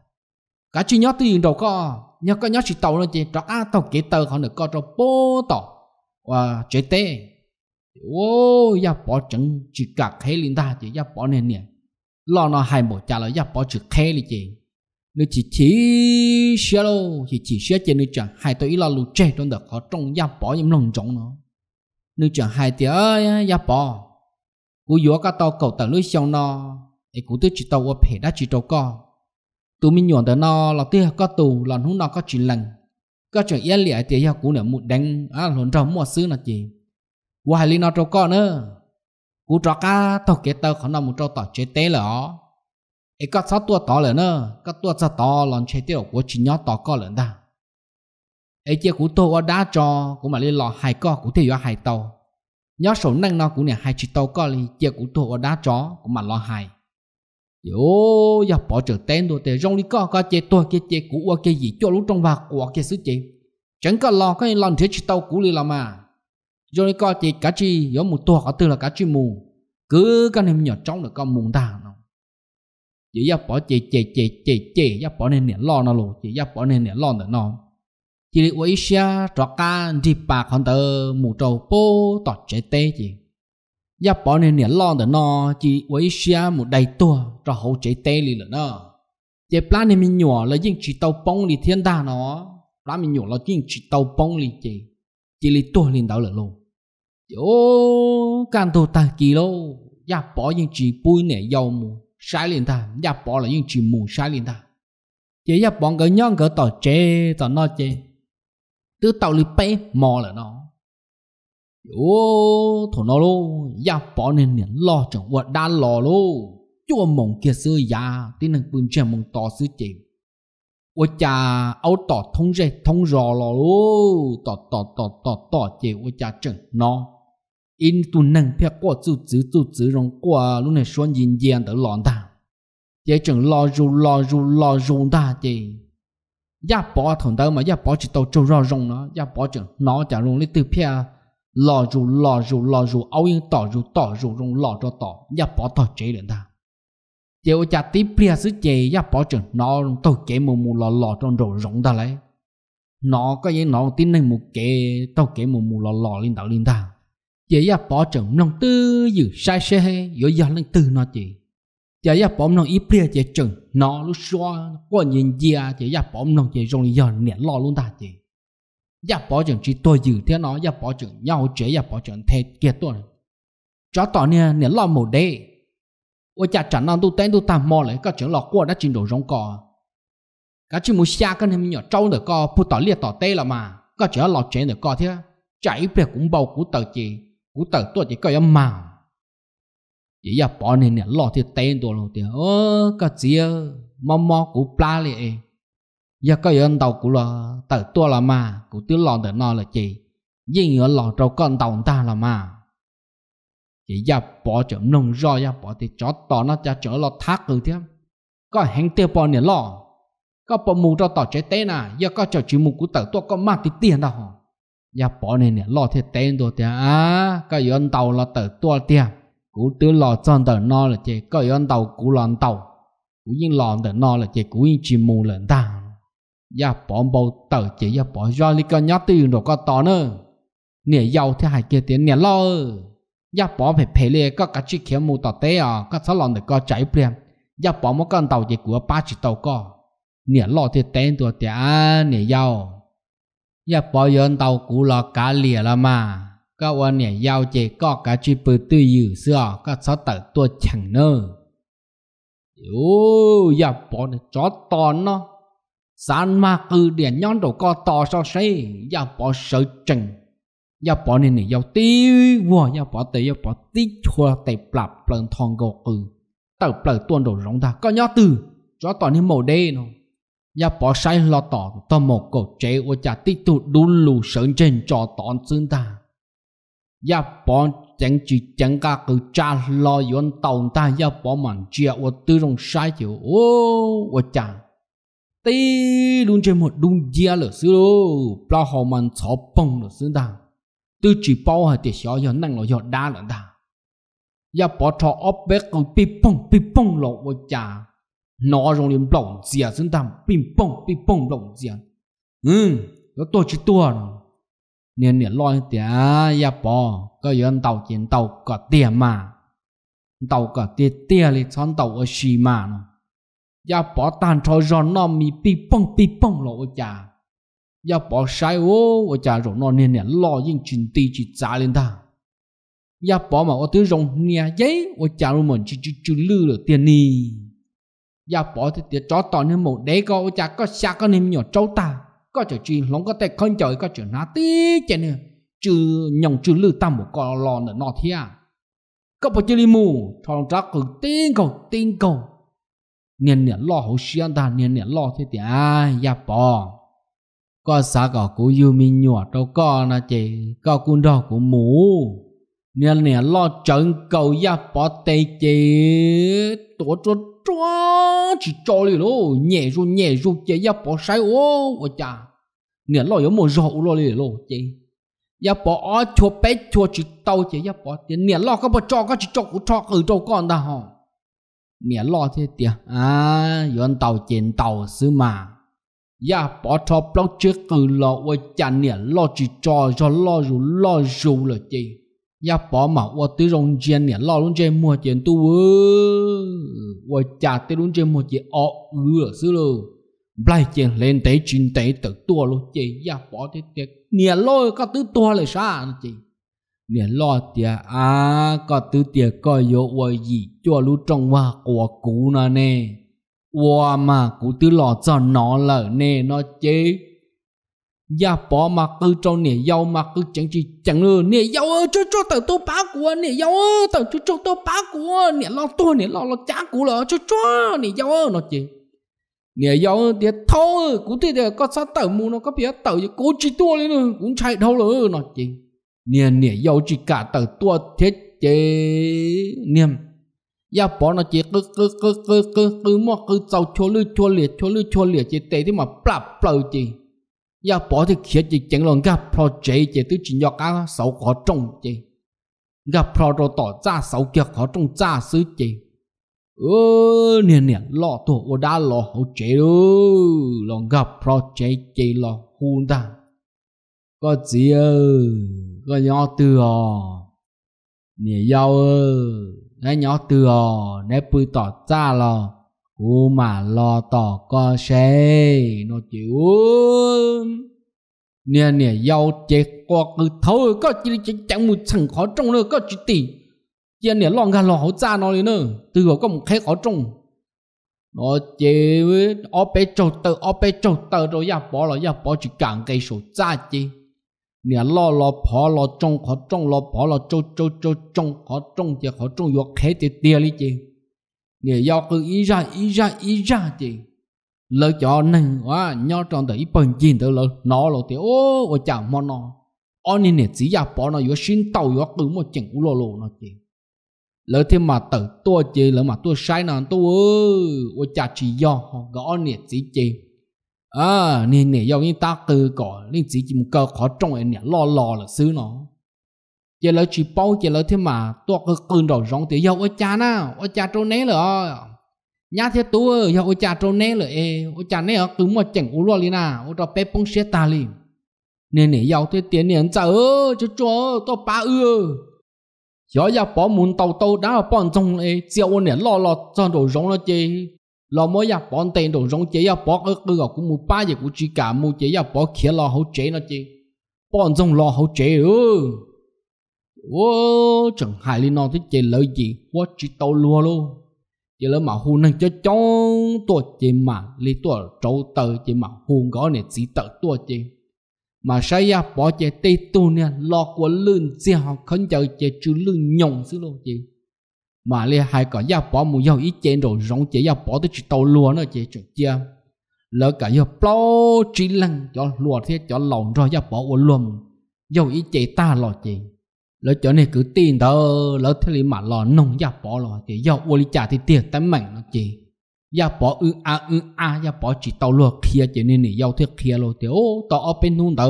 [SPEAKER 1] cả chỉ nhớ tiền đầu co nhớ có nhớ chỉ tàu nó chỉ trọ á tàu kế tờ họ được coi cho bố tàu và chế tê ô ya bỏ chẳng chỉ cả khế linh ta chỉ ya bỏ nên nè lo nó hai bộ trả lời ya bỏ chữ khế li chị nó chỉ chỉ xe lô chỉ chỉ xe trên nó chẳng hai tôi là lù chê trong đợt họ trong ya bỏ những lòng trọng nó nó chẳng hai tiếng ơi ya bỏ cú gió các tàu cầu tàu lưới sông nó thì cú tôi chỉ tàu qua phe đã chỉ tàu co tụi mình nhuận tới nó là tiếc có tù là nó nó có chuyện lần có chuyện yên lệ thì yêu cũ nữa muốn đánh à lộn trong mua xứ là gì và hai nó trâu con nữa cú trò cá tàu kế tàu khó nằm một trâu tỏ chế tế lỡ ấy có sáu tua tỏ lỡ nữa có tua sáu tỏ lon chế tế của chỉ nhỏ tỏ con lỡ da ấy chia cú tô ở đá cho cũng mà lên lo hai co cú thể do hai tàu nhớ số năng nó cũng nè hai chỉ tàu có thì chia cú tô ở đá chó của mà lo hai yo ya bỏ trở tên đồ để rong đi có có che tôi cái che cũ qua cái gì cho lúc trong và của cái sứ chế chẳng có lo cái lần thế chỉ tàu cũ đi làm mà rồi đi coi chế cá chi giống một tua có từ là cá chi mù cứ cái này nhỏ trong được con mù ta nó chỉ ya bỏ chế chế chế chế chế ya bỏ nên nè lo nó luôn chỉ ya bỏ nên nè lo nữa nó chỉ đi qua xe trọ can đi bạc con tờ mù trầu bố tọt chế tê chỉ giá bỏ nên nhà lo đó nó chỉ với xia một đầy tua cho hậu chế tê li là nó chế plan này mình nhỏ là những chỉ tàu bông đi thiên đa nó plan mình nhỏ là những chỉ tàu bông đi chế chỉ li tua lên đảo là luôn chỗ can tổ ta kỳ lô ya bỏ những chỉ bùi nè dầu mù sai lên ta ya bỏ là những chỉ mù sai lên ta chế ya bỏ cái nhon cái tàu chế tàu nó chế tứ tàu li bay mò là nó ô thổ nó lô ya dạ, bỏ nên nè lo chẳng vật đa lò lô mong kia sư ya tin năng bưng chèm mong tỏ sư chìm ô cha áo tỏ thông rê thông rò lò tỏ tỏ tỏ tỏ tỏ chè ô cha chẳng nó in tu năng phía qua chú chữ chữ rong qua lúc này xuân nhìn diện tới lòn ta chè chẳng lo ru lo ru lo ru ta chè ya dạ, bỏ thằng tớ mà ya dạ, bỏ chỉ tàu trâu rong nó ya bỏ chẳng nó chả rong lấy từ phía lò rù lò rù lò rù áo yên tỏ rù tỏ rù rung lò cho tỏ ya bỏ tỏ chế ta chiều cha tí pria sứ chế ya bỏ chừng nó tàu chế mù mù lò lò trong rù ta lấy nó có gì nó tin này một kế tàu kế mù mù lò lò lên tạo lên ta chế ya bỏ chừng nông tư dự sai xe hay yo ya lên tư nó chị chế ya bỏ nông ý pria chế chừng nó lúc xóa có nhìn dia chế ya bỏ nông chế rung lên giờ nẹn luôn ta chị chỉ dạ, nó, dạ, nhau Cho dạ, tỏ nè nè lo một đê Ôi cha chẳng năng tu tên tu tam mò lại các chuyện lọt qua đã trình độ rong cò cả chuyện muốn xa cái này nhỏ trâu được co pu tỏ liệt tỏ tê là mà các chuyện lọt chuyện được co thế chạy về cũng bầu cũng tờ chị cũng tờ tôi chỉ coi em màu chỉ là bỏ nè nè lo thì tên tôi luôn thì ơ cái gì mò mò cũng pla liền giờ có yên tàu của là tờ tua là mà của tiếng lò để nó là chị riêng ở lò trâu con tàu ta là mà chỉ giờ bỏ chỗ nông do giờ bỏ thì chó tỏ nó cha chó lò thác rồi thế có hẹn tiêu bỏ nè lò có bỏ mù cho tỏ trái té nà giờ có chở chỉ mù của tờ tua có mà thì tiền đâu hả giờ bỏ này nè lò thế tên rồi thế à có yên tàu là tờ tua tiền cú tứ lò chân tờ nó là chị có yên tàu cú lò tàu cú yên lò tờ nó là chị cú yên chỉ mù lần ta ya bỏ bầu tờ chỉ ya bỏ do li con nhá tiền rồi có to nữa nè giàu thì hai kia tiền nè lo ơ ya bỏ phải phê lê có cả chi kia mu tờ té à có sáu lòng được có chạy plem ya bỏ một con tàu chỉ của ba chỉ tàu có nè lo thì tên ตัว tiền nè giàu ya bỏ yon tàu cũ là cá lìa là mà có quan nè giàu chỉ có cả chi bự tư dữ xưa có sáu tờ tua chẳng nữa Ôi, ya bỏ nó chó tòn nó san ma cư để nhon đồ co to so say giao bỏ sợ chừng giao bỏ nên này giao tiêu vua giao bỏ tê giao bỏ tí chua tê plạp plần thong gò cư ừ. tờ plờ tuôn đồ rong ta có nhó từ cho tỏ nên màu đê nó giao bỏ sai lo tỏ tỏ một cổ chế ô chả tí tụ đu lù sợ trên cho tòn xương ta giao bỏ chẳng chỉ chẳng ca cứ cha lo yon tàu ta giao bỏ mạnh chia ô tư rong sai chịu ô ô chả tây luôn chơi một đun gia lửa xứ lô bao họ mặn chó bông lửa xứ đàng tư chỉ bao hạt tiệt xó giờ năng lò giờ đa lửa đàng giờ dạ bỏ trò ốp bé còn bị bông bị bông lọ vô chà nó rồi liền bông dìa xứ đàng bị bông bị bông bỏng dìa ừ nó tôi chỉ tua rồi nên nên loi tiệt dạ giờ bỏ có giờ tàu chiến tàu có tiền mà tàu có tiền tiền thì chọn tàu ở xì mà nó ya bỏ tàn cho giòn nó mi pi bông pi bông lo cha ya bỏ sai ô ô cha rồi nó nên nè lo yên chuyện ti chỉ trả lên ta ya bỏ mà ô tứ rồng nè giấy ô cha luôn mình chỉ chỉ chỉ lư được tiền đi ya bỏ thì tiền chó tòn nên một đấy có ô cha có xa có nên nhỏ trâu ta có chỗ chuyện lóng có tay con trời có chỗ ná tí chè nè chứ nhồng chứ lư tam một con lò nữa nó thế có bao nhiêu limu thằng trác cứ tin cầu tin cầu 年年老好想他，年年老 thế thì à, ya bỏ. Có xã có cú yêu mình nhỏ đâu có nè chị, có cún đâu cú mù. 年年老整 cầu ya bỏ tay chị, tổ cho cho chỉ cho đi lô, nhẹ ru nhẹ ru chị ya bỏ sai ô, ô cha lo đi lô chị. Ya bỏ chỗ bé chỗ chị tàu chị ya bỏ, 年老 có bỏ cho có chị cho cú cho ở cho con ta hông mẹ lo thế tiệt à yon tàu trên tàu xứ mà ya dạ, bỏ cho blog trước cử lo ôi cha nè lo chỉ cho cho lo dù lo dù là gì ya dạ, bỏ mà ôi tứ rong chen nè lo luôn chen mua chen tu ôi cha tứ luôn chen mua chen ọ ư xứ luôn blai chen lên tế chín tế tự tua luôn chị ya dạ, bỏ thế tiệt nè lo có tứ tua là sao chị เนี่ยรอเตียอาก็ตื้อเตียก็โยวัยยีจัวรู้จงว่ากัวกูนะเน่วัวมากูตื้อหล่อจอนนอเลยเน่นอเจ๊ยาปอมาคือจงเนี่ยยาวมาคือจังจีจังเออเนี่ยยาวเออจ้าจ้าเต่าตัวป้ากูเนี่ยยาวเออเต่าจ้าจ้าตัวป้ากูเนี่ยลอตัวเนี่ยลอลอจ้ากูเหรอจ้าจ้าเนี่ยยาวเออนอเจ๊เนี่ยยาวเออเดี๋ยวเท่าเออกูตื้อเดี๋ยวก็ซาเต่ามูนอก็เปียเต่ากูจีตัวเลยเนอกูใช้เท่าเลยนอเจ๊ niên niên yêu chỉ cả tờ tua thiết chế niêm ya bỏ nó chỉ cứ cứ cứ cứ cứ cứ mua cứ sau chua lư chua liệt chua lư chua liệt chỉ tệ thế mà plap plap chỉ ya bỏ thì khía chỉ chẳng lòng gặp project chỉ tự chỉ nhọc á sáu khó trông chỉ gặp project tỏ ra sáu kia khó trông ra sứ chỉ ơ niên niên lo tổ đã lo hậu chế luôn lòng gặp project chỉ lo hôn đàng có gì ơ có nhỏ từ ò nhỉ giao ơ nó nhỏ từ ò nè bư tỏ ra lò cú mà lo tỏ co xe nó chịu nè nè giao chết qua cứ thấu có chỉ chỉ chẳng một thằng khó trông nữa có chỉ tỷ giờ nè lo ngà lo hậu cha nó nữa từ có một cái khó trông nó chỉ ở bên chỗ tờ ở bên chỗ tờ rồi ya bỏ rồi ya bỏ chỉ càng cây số cha chứ เนี่ยล้อล้อพอล้อจงขอจงล้อพอล้อจจจจงขอจงเจขอจงยกเคเตียเตียลิจีเนี่ยยอกคืออีจ้าอีจ้าอีจ้าจีลยจอนั่งว่าย่อจอนแต่อีปุ่นจีนแต่เลยน้อเลยเตียโอ้ว่าจ่ามอนออันนี้เนี่ยจีอยากปอนอยู่ชิ้นเต่าอยู่คือมันจังอุโลโลนะจีแล้วที่มาเติตัวจีแล้วมาตัวใช้นานตัวว่าจ่าจีย่อก็อันนี้จีจี à nè nè yêu những ta từ cỏ nên chỉ chỉ một cơ khó trong em nè lo lo là xứ nó giờ lỡ chỉ bao giờ lỡ thế mà tôi cứ cơn đầu rong thì giàu ở cha na ở cha trâu nè là nhà thế tôi giàu ở cha trâu nè là e ở cha né cứ mà chẳng u lo na, à ở đó bé bông xe ta liền nè nè giàu thế tiền nè chả ơ cho cho tôi ba ư giờ giàu bỏ muốn tàu tàu đã bỏ trong ấy, giàu nè lo lo cho đầu rong nó chơi lo mỗi giờ bỏ tiền đồ rong chế giờ bỏ ước ước cũng mua ba giờ cũng chỉ cả mua chế giờ bỏ kia lo hậu chế nó chi bỏ rong lo hậu chế ừ ô chẳng hại liên nó thích chế lợi gì quá chỉ tàu lúa luôn chỉ lỡ mà hôn năng cho chong tua chế mà lý tua trâu tờ chế mà hôn gõ này chỉ tờ tua chế mà sai ya bỏ chế tê tu nè lo của lươn chế họ không chờ chế chú lươn nhồng xứ luôn chế mà li hai cả gia bỏ mu giàu ý chén rồi rong chế gia bỏ tới chỉ tàu lúa nó chế chuyện chia lỡ cả gia plo chỉ lăng cho lúa thế cho lòng rồi gia bỏ uốn luồng giàu ý chế ta lo chế lỡ chỗ này cứ tin đó lỡ thế li mà lo nông gia bỏ lo chế giàu uốn li trả thì tiền tấm mảnh nó chế gia bỏ ư a ư a gia bỏ chỉ tàu lúa kia chế nên này giàu thiết kia lo chế ô tàu ở bên nung đó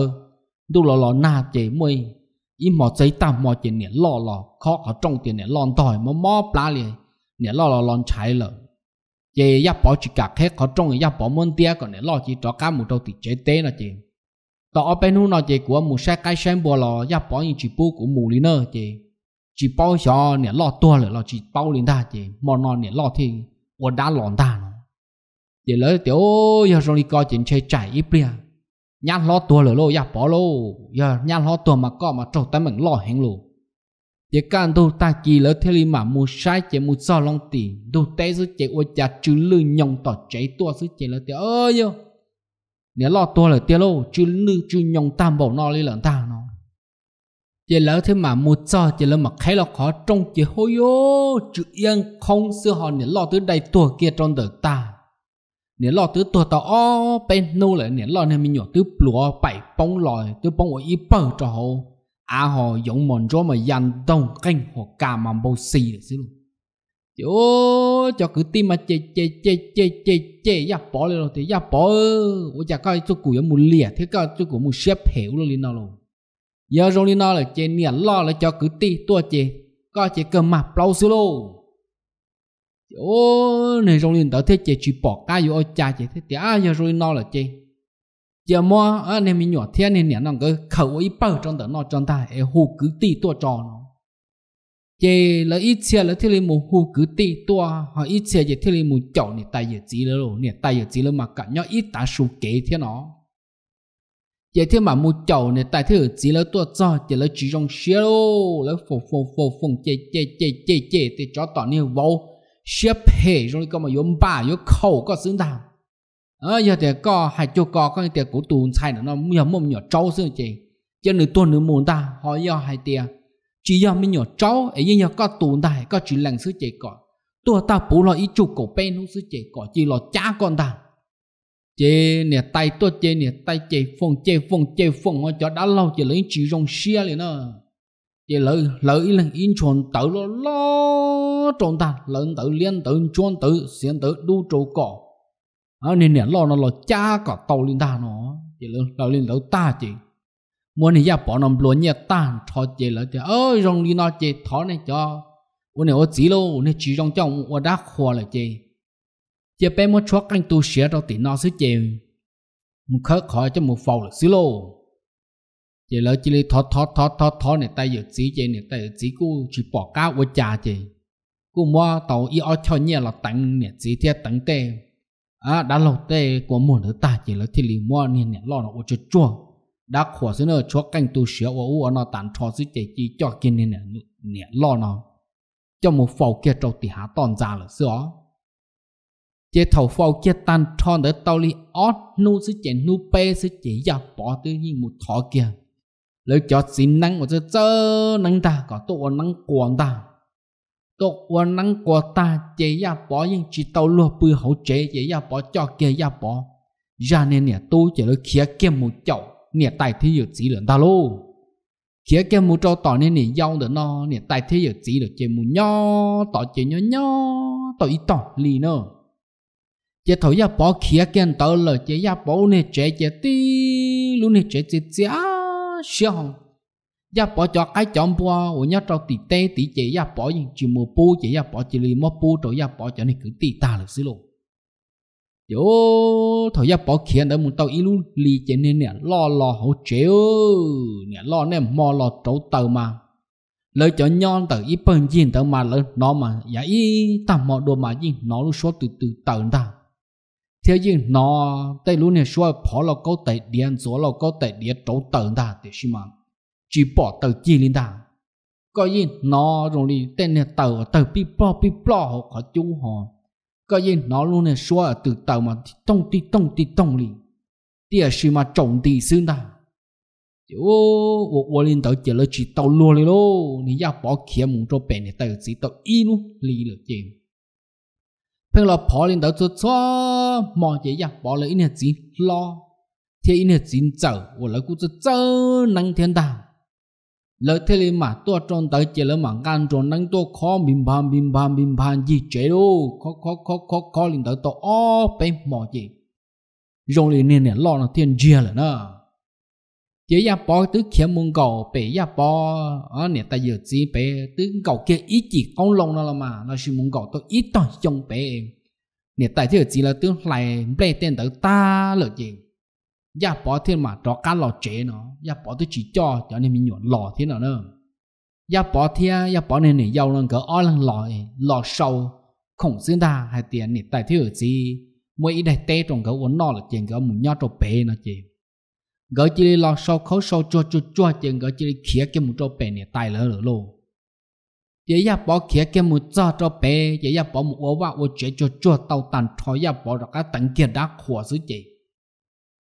[SPEAKER 1] đủ lò lo na chế mui 一毛贼大毛钱你落落，靠好重点你乱袋，么么不哩，你落落乱拆了。chế yap bỏ chỉ cả hết khó trong bỏ môn tia còn để lo chỉ cho cá mù đầu thì chế tế là chế tao ở bên nó chế của mù xe cái xem bò lò yap bỏ những chỉ bu của mù lý nơ chế chỉ bao giờ nè lo tua là chỉ bao liền ta chế mò nè lo thì của đã lòn ta nó chế tiểu giờ rồi coi chuyện chơi chạy ít bia nhà lo tua lửa lô ya bỏ lô giờ nhà lo tua mà có mà trâu tay mình lo hẹn lô giờ can tu ta kỳ lỡ thế mà mu sai chỉ mu sao long tì tu tay giữ chỉ ô cha chữ lư nhông tỏ chế tua giữ chỉ lỡ thế ơi yo nếu lo tua lỡ thế lô chữ lư chữ nhông tam bảo no li lỡ ta nó giờ lỡ thế mà mu cho chỉ lỡ mà khai lo khó trong chỉ hôi yo chữ yên không xưa họ nếu lo tới đây tua kia trong đời ta 年老都多到哦，被弄了年老那么鸟都不落白崩来，都帮我一包着好，啊好用满着么样东跟和干嘛不死的是咯？哟，就 cứ tin mà chê chê chê chê chê chê, ya bỏ rồi thì ya bỏ, ôi chà cái chỗ cũ một lìa, thế cái chỗ cũ một xếp hiểu luôn lên nào luôn, giờ rồi lên nào là chê niệm lo là cho cứ tin tua chê, có chê cầm mặt bao xíu luôn ô này rồi liền tới thế chị chỉ bỏ cá vô cha chị thế thì à giờ rồi nó là chị chị mua à này mình nhỏ thế này nè nó cái khẩu ấy bao trong đó nó trong ta em hù cứ tì tua cho nó chị là ít xe là thế này một hù cứ tì tua họ ít xe chị thế này một chậu này tay giờ chỉ là rồi nè tay giờ chỉ là mà cả nhau ít tá số kế thế nó giờ thế mà một chậu này tay thế chỉ là tua cho chỉ là chỉ trong xe lô là phồng phồng phồng phồng chê chê chê chê chê thì cho tỏ nhiều vô xếp hệ rồi có mà yếm ba yếm khẩu có xứng đáng, ờ giờ thì có hay chỗ có cái thì cũng tù sai nó nhỏ mồm nhỏ trâu xương chị cho nên tuần nữa muốn ta họ do hai tiền chỉ do mình nhỏ trâu ấy như nhỏ có tù ta có chỉ lần xứ chị có tôi ta bù lo ý chủ cổ bên không xứ chị có chỉ lo cha con ta chị nè tay tôi chị nè tay chị phong chị phong chị phong họ cho đã lâu chị lấy chỉ rong xia liền nữa thì lợi lợi là in chuẩn tự lo lo trộn ta lợn tự liên tự chuẩn tự xiên tự đu trâu cỏ à, nên nè lo nó lo cha cỏ tàu liên ta nó thì lợi lợi liên tự ta chỉ muốn thì gia bỏ nằm luôn nhẹ ta cho chị lợi thì ơi rong đi nó chị thọ này cho ủa này ủa chỉ lô ủa này chỉ rong trong ủa đá khoa là chị chị bé muốn chót anh tu sửa cho tiền nó xứ chị một khớ khỏi cho một phòng là xứ lô chỉ lỡ chỉ lấy thoát thoát thoát thoát thoát này tay giờ gì chơi này giờ gì cô chỉ bỏ cá với cha chơi, cô mua tàu y ở cho nhà là tăng này gì thì tăng tê à đã lâu tê của một đứa ta chỉ lỡ thì lấy mua này này lo nó cho chua đã khổ xí nữa cho canh tu sửa và u nó tàn cho xí chơi chỉ cho kia này này này lo nó cho một phẩu kia trâu thì hạ toàn ra là xưa chế thầu phao chế tan tròn để tao li ót nu sư chế nu pe sư chế ya bỏ tư như một thọ kia lấy cho xin năng của chớ năng ta có tụ năng của ta tụ năng của ta chế ya bỏ nhưng chỉ tàu lúa bự hậu chế chế ya bỏ cho kia ya bỏ ra nên nè tôi chỉ lời kia kia một chậu nè tại thế dự chỉ lượng ta luôn kia kia một trâu tỏ nên nè giàu được nó nè tại thế giờ chỉ được chế một nho tỏ chế nho nho tỏ ít tỏ lì nữa chế thổi ya bỏ kia kia tớ lời chế ya bỏ nè chế chế ti, luôn nè chế chế chế xia hồng ya bỏ cho cái chọn bùa của nhà trâu tỷ tê tỷ chế ya bỏ những chuyện mùa bu chế ya bỏ chỉ lì mò bu rồi ya bỏ cho này cứ tỷ ta là xí lộ yo thôi ya bỏ khiến đó muốn tao ý luôn lì chế nên nè lo lo hỗ chế nè lo nè mò lo trâu tờ mà lời cho nhon tờ ý bận gì tờ mà lời nó mà ya dạ ý tạm mò đồ mà gì nó luôn số từ từ tờ ta thế nhưng nó tây luôn này xua phó là câu tẩy điện số là câu tẩy điện trấu tận ta để xí mà chỉ bỏ tờ chi lên ta có gì nó rồi đi tên này tờ tờ bị bỏ bị bỏ họ có chú họ có gì nó luôn này xua từ tờ mà tông ti tông ti tông liền tia xí mà trồng ti xương ta ô ô ô lên tàu chỉ là chỉ tàu luôn đi lô nên ra bỏ kia muốn cho bè này tàu chỉ tàu y luôn lì là chuyện phải bỏ lên đầu là cho 平了跑领导做错，莫这样跑了一年钱咯，天一年钱走，我来顾着走能天堂。lời dạ, thế liền mà tua tròn tới chỉ là mà gan tròn năng tua khó bình phàm bình phàm bình phàm gì chế đâu khó khó khó khó khó lên đầu tổ ó bé mò gì rồi liền nè lo là thiên chia là nó chỉ ya po tứ kia muốn cầu bị ya po ở nè ta giờ chỉ bị tứ cầu kia ý chỉ con long nó là mà nó chỉ muốn cầu tôi ít toàn trong bị nè ta giờ chỉ là tứ lại bê tên tới ta là gì ya po thêm mà cho cá lò chế nó ya po tứ chỉ cho cho nên mình nhọn lò thế nào nữa ya po thia ya po nên này giàu lần cỡ o lần lò lò sâu không xứng ta hay tiền nè ta giờ chỉ mỗi đại tê trong cỡ uốn nọ là tiền cỡ muốn nhau cho bể nó chuyện gỡ chỉ lo sau khấu sau cho cho cho chừng gỡ chỉ khía cái một trâu bè này tài lỡ lỡ lô chỉ ya bỏ khía cái một cho trâu bè chỉ ya bỏ một ô vạ, ô chế cho cho tàu tàn thò ya bỏ ra cái tận kia đã khổ sứ chị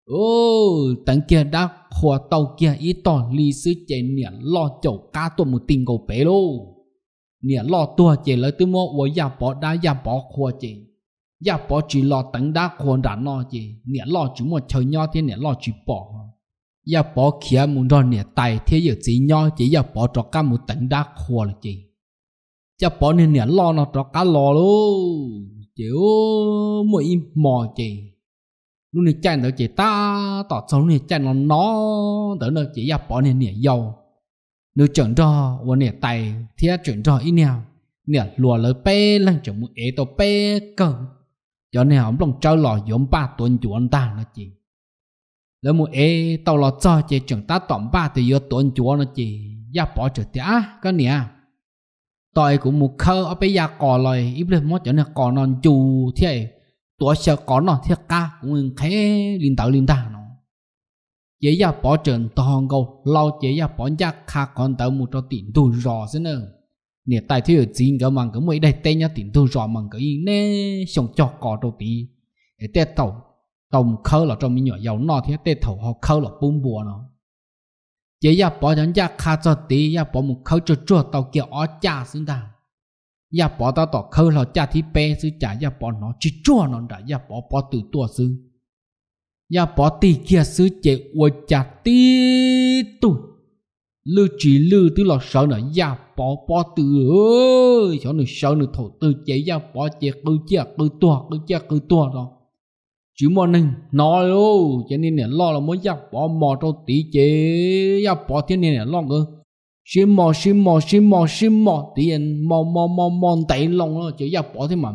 [SPEAKER 1] ô tận kia đã khổ tàu kia ý to lý sứ chị nè lo chỗ cá tôi một tình cầu bè lô nè lo tua chị lỡ tôi mua ô ya bỏ đã ya bỏ khổ chị ya bỏ chỉ lo tận đã khổ đã lo chị nè lo chỉ một chơi nhau thế nè lo chỉ bỏ giờ bỏ kia muốn rồi nè tài thế giờ chỉ nho chỉ giờ bỏ cho cá muốn tỉnh đã khua là gì giờ bỏ nè nè lo nó cho cá lo luôn chịu mỗi im mò chị lúc này chạy nữa chỉ ta tỏ xấu này chạy nó nó đỡ nữa chỉ giờ bỏ nè nè giàu nếu chuẩn cho và nè tài thế chuẩn cho ít nào nè lùa lời pe lần chuẩn muốn ế tàu pe cơ. cho nè ông lòng trâu lò giống ba tuần chủ anh ta nó chị lỡ mù ế tàu lọ cho chị chẳng ta tổng ba thì yếu tuần chúa nó chị ya bỏ trở tía cái nè à. tôi cũng mù khơ ở bây giờ cò lời ít lên mất cho nên cò non chù thế tuổi sợ cò non thế ca cũng khé linh tạo linh ta nó chị ya bỏ trở toàn câu lâu chị ya bỏ ra khá còn tàu mù cho tiền tu rò thế nữa nè tại thiếu tiền chính cái mằng cái mấy đây tên nhá tiền tu rò mằng cái nè xong cho cò đầu tí để tàu tông khơ là trong nhỏ dầu nọ thì tê thầu họ khơ là bùn bùa nó chỉ ya bỏ nhân ya khá cho tí ya bỏ một khâu cho chua tàu kia ó cha xin ta ya bỏ ta tỏ khâu là cha thì bé sư cha ya bỏ nó chỉ chua nó đã ya bỏ bỏ từ tua sư ya bỏ tí kia sư chế ua cha tí tu lư chỉ lư tức là sợ nữa ya bỏ bỏ từ ơi sợ nữa sợ nữa thổ từ chế ya bỏ chế cứ chế cứ tua cứ chế cứ tua rồi chiếu mò nâng nó lô cho nên nè lo là mới giáp bỏ mò cho tí chế giáp bỏ thiên nên là lo cơ xin mò xin mò xin mò xin mò tiền mò mò mò mò tay lòng nó chỉ giáp bỏ thế mà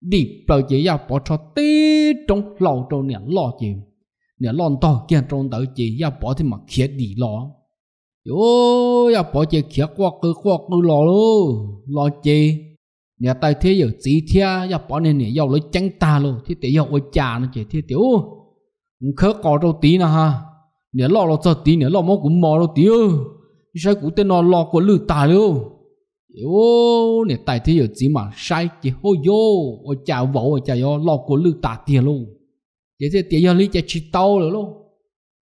[SPEAKER 1] đi rồi chế giáp bỏ cho tí trong lòng trong nè lo chị nè lo to kia trong tới chế giáp bỏ thế mà khía đi lo yo giáp bỏ chế khía qua cứ qua cứ lo lô lo chế nhà tay thế giờ chỉ thia giờ bỏ nên nè giàu lấy trắng ta luôn thì tiểu giàu ôi cha nó chỉ thế tiểu khớ cò đâu tí nè ha nè lo lo cho tí nè lo mò cũng mỏ đâu tí ư sai cũng tên nó lo của lư ta luôn tiểu nè tay thế giờ chỉ mà sai chỉ hô vô ôi cha vỗ ôi cha yo lo của lư ta tiền luôn chỉ thế tiểu giờ lấy chỉ chỉ tao rồi luôn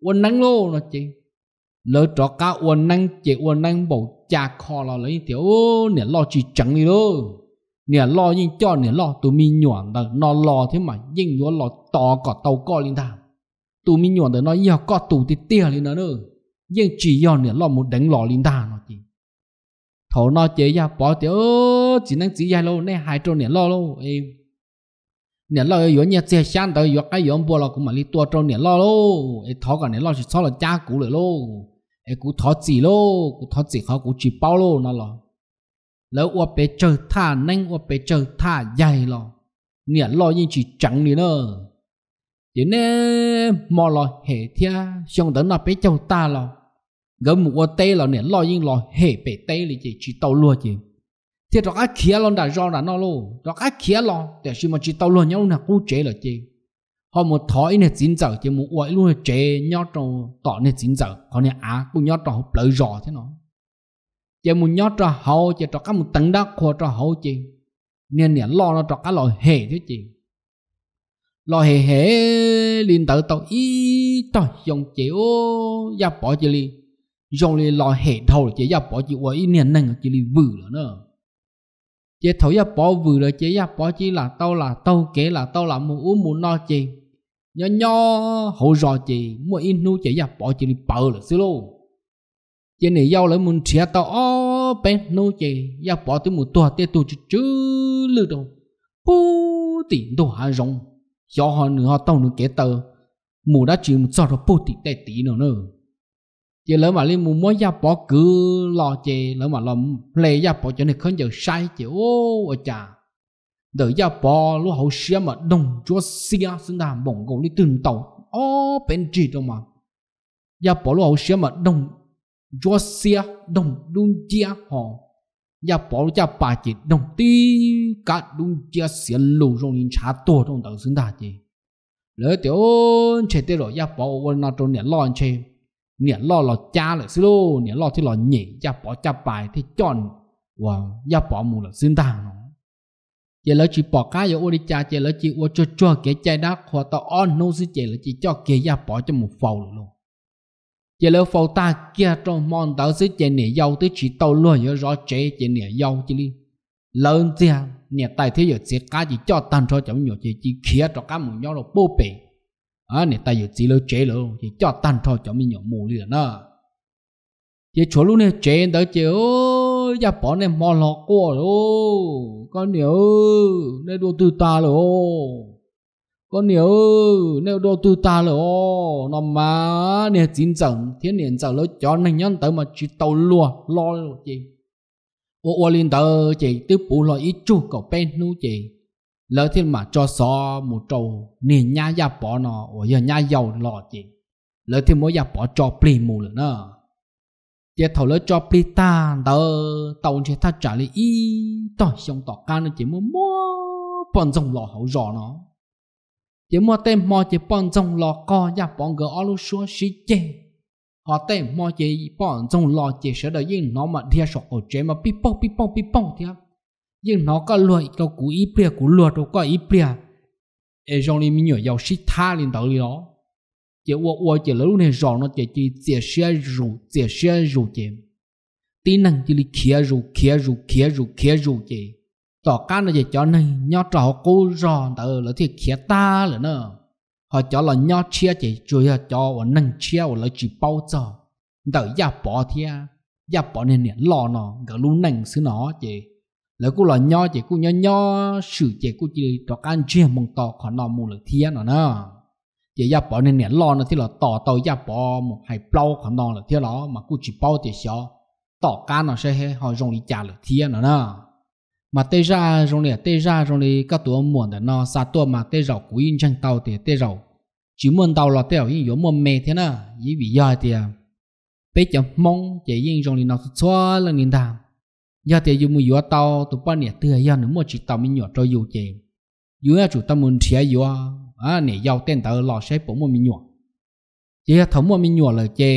[SPEAKER 1] uốn nắng luôn nó chỉ lỡ trọ cá uốn nắng chỉ uốn nắng bầu cha kho lo lấy tiểu nè lo chỉ chẳng đi luôn nè lo nhưng cho nè lo tụi mi nhọn đó nó lo thế mà nhưng nó lo to có tàu co lên tham tụi mi nhọn đó nó giờ có tụ thì tia lên nó nữa nhưng chỉ do nè lo một đánh lò lên tham nó chỉ thổ nó chế ra bỏ thì ơ chỉ năng chỉ dài lâu nè hai trâu nè lo lâu em nè lo yếu nhà xe sang tới yếu cái yếu bùa lo cũng mà đi tua trâu nè lo lâu em thọ cả nè lo chỉ sau là cha cũ rồi lâu em cũng thọ chỉ lâu cũng thọ chỉ khó cũng chỉ bao lâu nó lo lỡ ua bé chờ nhanh ua bé chờ dài lo nghĩa lo nhưng chỉ chẳng đi nữa thế nên mò lo hệ thia xong tới nó bé chờ ta lo gấm một tê là nghĩa lo nhưng lo hệ bé tê là chỉ chỉ tàu lúa chỉ thế đó cái kia đã do là nó lo đó cái kia để xin chỉ tàu lúa nhau là cũng chế là chỉ họ một thói này chín giờ chỉ một uội luôn chế nhau trong tỏ này chín giờ còn này á cũng nhau trong lỡ rõ thế nó chỉ muốn nhớ cho hậu chỉ cho các một tấn đắc của cho hậu chị nên nè lo nó cho các loại hệ thế chị lo hệ hệ liên tự tàu ý dùng dòng chịu gia bỏ chị li dùng li lo hệ thầu chỉ gia bỏ chị qua ý nên nâng chị li vừa nữa nữa chị thầu gia bỏ vừa rồi chị gia bỏ chỉ là tao là tao kể là tao là muốn uống muốn no chị nhỏ nhỏ hậu rồi chị mua in nu chị gia bỏ chị li bờ là xíu luôn chỉ này giàu lấy muốn chia tao ó bé nô chè giàu bỏ tới một tuần tiết tôi chữ chữ lư đâu bố tiền đồ hà rong do họ nữa họ tao nữa kế tờ mù đã chỉ một giờ rồi bố tiền đại tỷ nữa nữa chỉ lỡ mà lấy mù mới giàu bỏ cứ lo chè lỡ mà làm lấy giàu bỏ cho nên không giờ sai chè ô ở chà đợi giàu bỏ lúc hậu xia mà đông cho xia xin đàm bồng cầu đi từng tàu ó bên chỉ đâu mà giàu bỏ lúc hậu xia mà đông Josia đồng đun chia họ ya bỏ ra bà chị đồng tí cả đun chia xe lù rong nhìn trả tổ trong đầu xứng đà chị lỡ tiểu chế tế rồi ya bỏ vào nó trong nhà lo chế nhà lo là cha là xí lô nhà lo thì là nhỉ ya bỏ cha bài thì chọn và ya bỏ mù là xứng đà nó giờ lỡ chỉ bỏ cá giờ ô đi cha giờ lỡ chỉ ô cho cho cái chai đá khoa tao on nô xí chế lỡ chỉ cho cái ya bỏ cho một phầu luôn giờ lỡ phô ta kia trong mòn tao dưới chè nẻ dâu tới chỉ tàu luôn nhớ rõ chế chè nẻ dâu chứ đi lớn gì à nẻ tài thế giờ sẽ cá chỉ cho tan cho cháu nhỏ chế chỉ khía cho cá mù nhỏ rồi bố bể à ờ, nẻ tài giờ chỉ lỡ chế lỡ chỉ cho tan cho cháu mình nhỏ mù liền đó giờ chỗ lúc này chế tới chế ôi giờ bỏ này mò lọ cô rồi con nhỏ này đồ tư ta rồi có nếu nếu đồ tư ta là ô nó mà nè chín chẳng thiên niên chẳng lối cho nên nhân tới mà chỉ tàu lùa lo chị ô ô liên tờ chị tứ bù lo ít chu cậu bên nu chị lỡ thiên mà cho so một trâu nè nhà gia bỏ nó ô giờ nhà giàu lo chị lỡ thiên mỗi nhà bỏ cho pli mù nữa nè chị thầu lỡ cho pli ta tờ tàu chị ta trả lại y tỏ xong tỏ can chị mua mua bọn dòng lò hậu rõ nó chỉ mua tem mò chỉ bọn trong lò co nhà bọn gỡ alu số xí chê họ tem mò chỉ bọn trong lò chỉ sợ đời nhưng nó mà thia sọ cổ chế mà pi pong pi pong pi pong thia nhưng nó có loại câu cú ý bia cú lùa đâu có ý bia e trong đi mình nhớ giàu xí tha lên đầu đi đó chỉ uo uo chỉ lúc này rõ nó chỉ chỉ chỉ xe rủ chỉ xe rủ chỉ tí năng chỉ li kia rủ kia rủ kia rủ kia rủ chỉ tỏ cá nó gì cho này nho trò cô rò tờ là thì khía ta là nó họ cho là nho chia chỉ rồi cho và nâng chia và là chỉ bao giờ tờ gia bỏ thia gia bỏ nên nè lò nó gỡ lú nâng xứ nó chỉ lỡ cô là nho chỉ cô nho nho sử chỉ cô chỉ tỏ cá chia mong tỏ khó nó mù là thiên nó nó chỉ gia bỏ nên nè lò nó thì là tỏ tỏ gia bỏ một hai bao khó nó là thiên nó mà cô chỉ bao thì sao tỏ cá nó sẽ họ dùng đi trả là thiên nó nó mà tê ra trong này tê ra trong này các tổ muộn để nó xa tổ mà tê rầu cú yên chẳng tàu thì tê rầu chỉ muốn tàu là tê rầu in yếu muốn mê thế na ý bị do thì à, bây giờ mong chỉ yên trong này nó xóa là nhìn đàm do thì dù mua yếu tàu tụ bao này tê do nữa mua chỉ tàu mình nhỏ cho dù chỉ yếu chủ tâm muốn chia yếu à nè giàu tên tàu lò sẽ bổ mua mình nhỏ chỉ thấm mua mình nhỏ là chê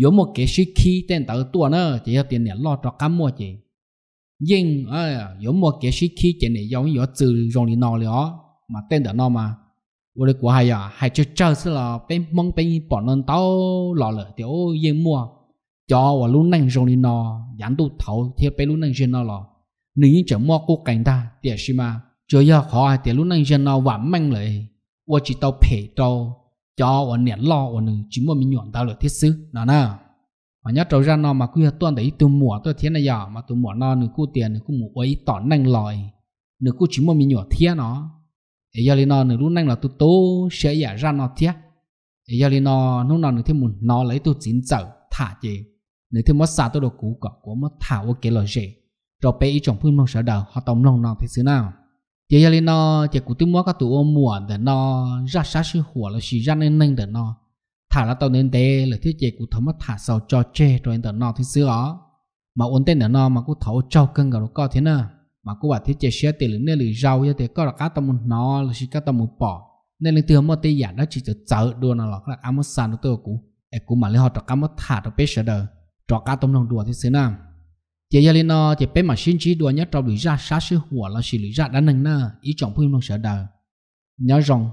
[SPEAKER 1] yếu một cái sĩ khí tên tàu tua nữa chỉ tiền nè lo cho cám mua chỉ nhưng ờ có một cái sự khi cái này giống như từ rong đi nó rồi mà tên đó nó mà vô được của hay à hay chơi chơi xí là bên mong bên bọn nó tao lò lợ thì yên mua cho và lúc nãy rong đi nó dán tu thầu thì bên lúc nãy trên nó lò nếu như chẳng mua cố cảnh ta thì xí mà chơi giờ khó thì lúc nãy trên nó vẫn mang lại vô chỉ tao phê tao cho và nén lo và chỉ mua mình nhọn tao là thiết sư nó nào mà nhớ trâu ra nó mà cứ tuân đấy từ mùa tôi thiên này giờ mà từ mùa nó nửa cu tiền nửa cu mũ ấy tỏ nành lòi nửa cu chỉ một mình nhỏ thiên nó ấy giờ nó nửa lúc nành là tôi tố sẽ giả ra nó thiên ấy giờ nó lúc nào nửa thêm một nó lấy tôi chín chở thả gì nửa thêm mất xa tôi đồ cũ cọ của mất thả ô kế lời gì rồi bé ý trong phương mong sợ đầu họ tổng lòng nó thế xứ nào giờ lên nó chỉ cụ tôi mua các tụ ô mùa để nó ra sát sư hùa là xì ra nên nên để nó thả là tàu nên tê là thiết chế của thấm mà thả sau cho chê rồi tờ nọ thì xưa ó mà ổn tên nữa nọ mà cũng thấu cho cân gạo có thế nè mà cũng bảo thiết chế xe tiền lưỡng nên lưỡi rau như thế có là cá tàu một nọ là chỉ cá tàu một bỏ nên lưỡng tiêu mất tê giả đó chỉ cho chở đùa nó là cá mất sàn nó tôi cũ ấy cũng mà lấy họ trọ cá mất thả đồ trọ pết đờ trọ cá tôm lòng đùa thì xưa nè chỉ giờ lên nó chỉ pết mà xin chỉ đùa nhất trong lưỡi ra sát sư hùa là chỉ lưỡi ra đã nâng nè ý chọn phương lòng sợ đờ nhớ rằng